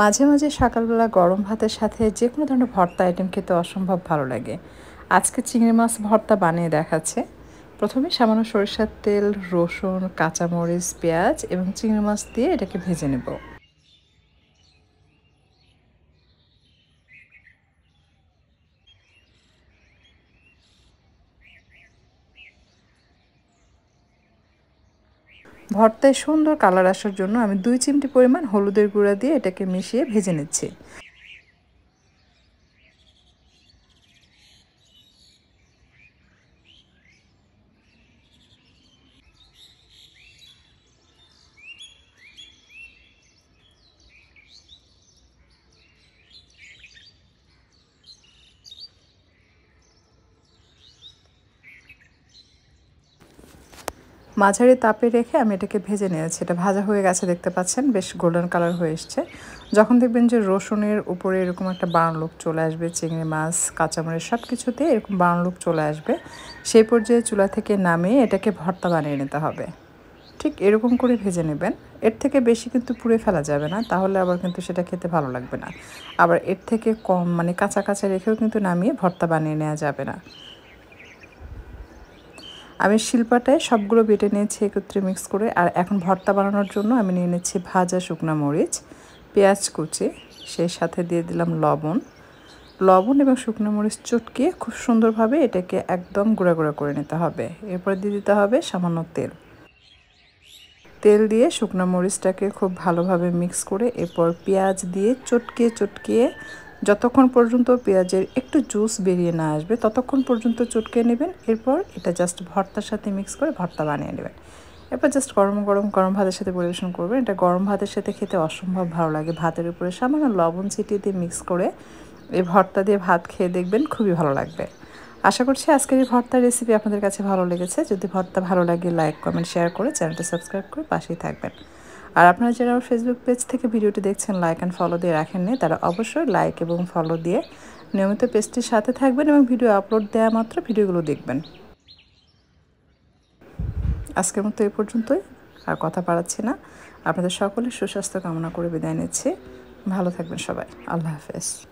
মাঝে মাঝে সকালবেলা গরম ভাতের সাথে যে কোনো ধরনের ভর্তা আইটেম খেতে অসম্ভব ভালো লাগে আজকে চিংড়ি মাছ ভর্তা বানিয়ে দেখাচ্ছে প্রথমে সামান্য সরিষার তেল রসুন কাঁচামরিচ পেঁয়াজ এবং চিংড়ি মাছ দিয়ে এটাকে ভেজে নেবো ভর্তায় সুন্দর কালার আসার জন্য আমি দুই চিমটি পরিমাণ হলুদের গুঁড়া দিয়ে এটাকে মিশিয়ে ভেজে নিচ্ছি মাঝারি তাপে রেখে আমি এটাকে ভেজে নিয়েছি এটা ভাজা হয়ে গেছে দেখতে পাচ্ছেন বেশ গোল্ডেন কালার হয়ে এসছে যখন দেখবেন যে রসুনের উপরে এরকম একটা বানলোক চলে আসবে চিংড়ি মাছ কাঁচামরিচ সব কিছুতে এরকম বানলোক চলে আসবে সেই পর্যায়ে চুলা থেকে নামিয়ে এটাকে ভর্তা বানিয়ে নিতে হবে ঠিক এরকম করে ভেজে নেবেন এর থেকে বেশি কিন্তু পুড়ে ফেলা যাবে না তাহলে আবার কিন্তু সেটা খেতে ভালো লাগবে না আবার এর থেকে কম মানে কাঁচা কাঁচা রেখেও কিন্তু নামিয়ে ভর্তা বানিয়ে নেওয়া যাবে না আমি শিল্পাটায় সবগুলো বেটে নিয়েছি একত্রে মিক্স করে আর এখন ভর্তা বানানোর জন্য আমি নিয়ে নিচ্ছি ভাজা শুকনা মরিচ পেঁয়াজ কুচি সেই সাথে দিয়ে দিলাম লবণ লবণ এবং শুকনো মরিচ চটকিয়ে খুব সুন্দরভাবে এটাকে একদম গুঁড়া গুঁড়া করে নিতে হবে এরপর দিয়ে দিতে হবে সামান্য তেল তেল দিয়ে শুকনো মরিচটাকে খুব ভালোভাবে মিক্স করে এরপর পেঁয়াজ দিয়ে চটকিয়ে চটকিয়ে যতক্ষণ পর্যন্ত পেঁয়াজের একটু জুস বেরিয়ে না আসবে ততক্ষণ পর্যন্ত চটকে নেবেন এরপর এটা জাস্ট ভর্তার সাথে মিক্স করে ভর্তা বানিয়ে নেবেন এরপর জাস্ট গরম গরম গরম ভাতের সাথে পরিবেশন করবেন এটা গরম ভাতের সাথে খেতে অসম্ভব ভালো লাগে ভাতের উপরে সামান্য লবণ ছিটিয়ে দিয়ে মিক্স করে এই ভর্তা দিয়ে ভাত খেয়ে দেখবেন খুবই ভালো লাগবে আশা করছি আজকের এই ভর্তার রেসিপি আপনাদের কাছে ভালো লেগেছে যদি ভর্তা ভালো লাগে লাইক কমেন্ট শেয়ার করে চ্যানেলটা সাবস্ক্রাইব করে পাশেই থাকবেন আর আপনারা যারা আমার ফেসবুক পেজ থেকে ভিডিওটি দেখছেন লাইক অ্যান্ড ফলো দিয়ে রাখেননি তারা অবশ্যই লাইক এবং ফলো দিয়ে নিয়মিত পেজটির সাথে থাকবেন এবং ভিডিও আপলোড দেওয়া মাত্র ভিডিওগুলো দেখবেন আজকের মতো এ পর্যন্তই আর কথা পাড়াচ্ছি না আপনাদের সকলের সুস্বাস্থ্য কামনা করে বিদায় নিচ্ছি ভালো থাকবেন সবাই আল্লাহ হাফেজ